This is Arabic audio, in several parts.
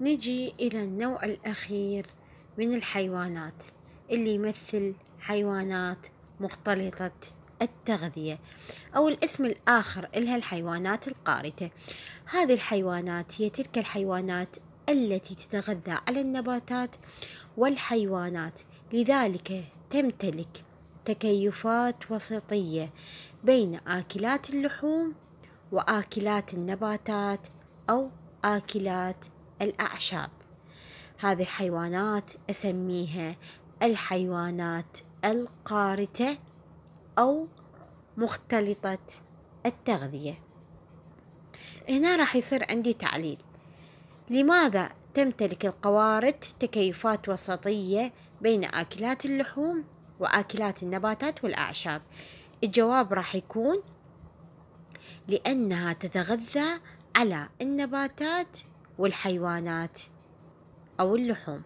نجي إلى النوع الأخير من الحيوانات اللي يمثل حيوانات مختلطة التغذية أو الاسم الآخر لها الحيوانات القارتة هذه الحيوانات هي تلك الحيوانات التي تتغذى على النباتات والحيوانات لذلك تمتلك تكيفات وسطية بين آكلات اللحوم وآكلات النباتات أو آكلات الأعشاب هذه الحيوانات أسميها الحيوانات القارتة أو مختلطة التغذية هنا راح يصير عندي تعليل لماذا تمتلك القوارض تكيفات وسطية بين آكلات اللحوم وآكلات النباتات والأعشاب الجواب راح يكون لأنها تتغذى على النباتات والحيوانات أو اللحوم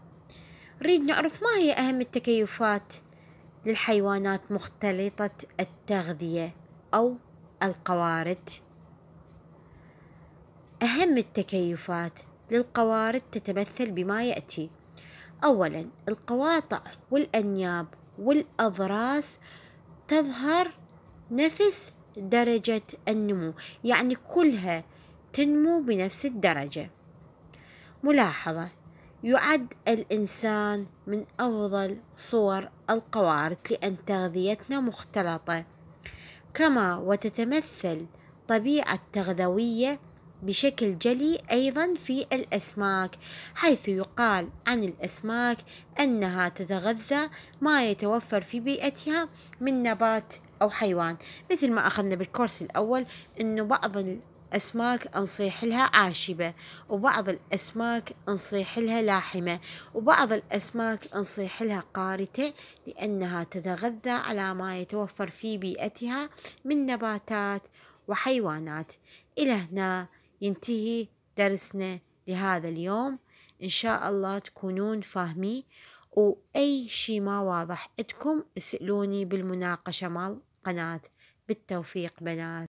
نريد نعرف ما هي أهم التكيفات للحيوانات مختلطة التغذية أو القوارض أهم التكيفات للقوارض تتمثل بما يأتي أولا القواطع والأنياب والأضراس تظهر نفس درجة النمو يعني كلها تنمو بنفس الدرجة ملاحظة يعد الإنسان من أفضل صور القوارض لأن تغذيتنا مختلطة كما وتتمثل طبيعة تغذوية بشكل جلي أيضا في الأسماك حيث يقال عن الأسماك أنها تتغذى ما يتوفر في بيئتها من نبات أو حيوان مثل ما أخذنا بالكورس الأول أنه بعض أسماك نصيح لها عاشبة وبعض الأسماك نصيح لها لاحمة وبعض الأسماك نصيح لها قارتة لأنها تتغذى على ما يتوفر في بيئتها من نباتات وحيوانات إلى هنا ينتهي درسنا لهذا اليوم إن شاء الله تكونون فاهمي وأي شي ما واضح عندكم اسألوني بالمناقشة مال قناة بالتوفيق بنات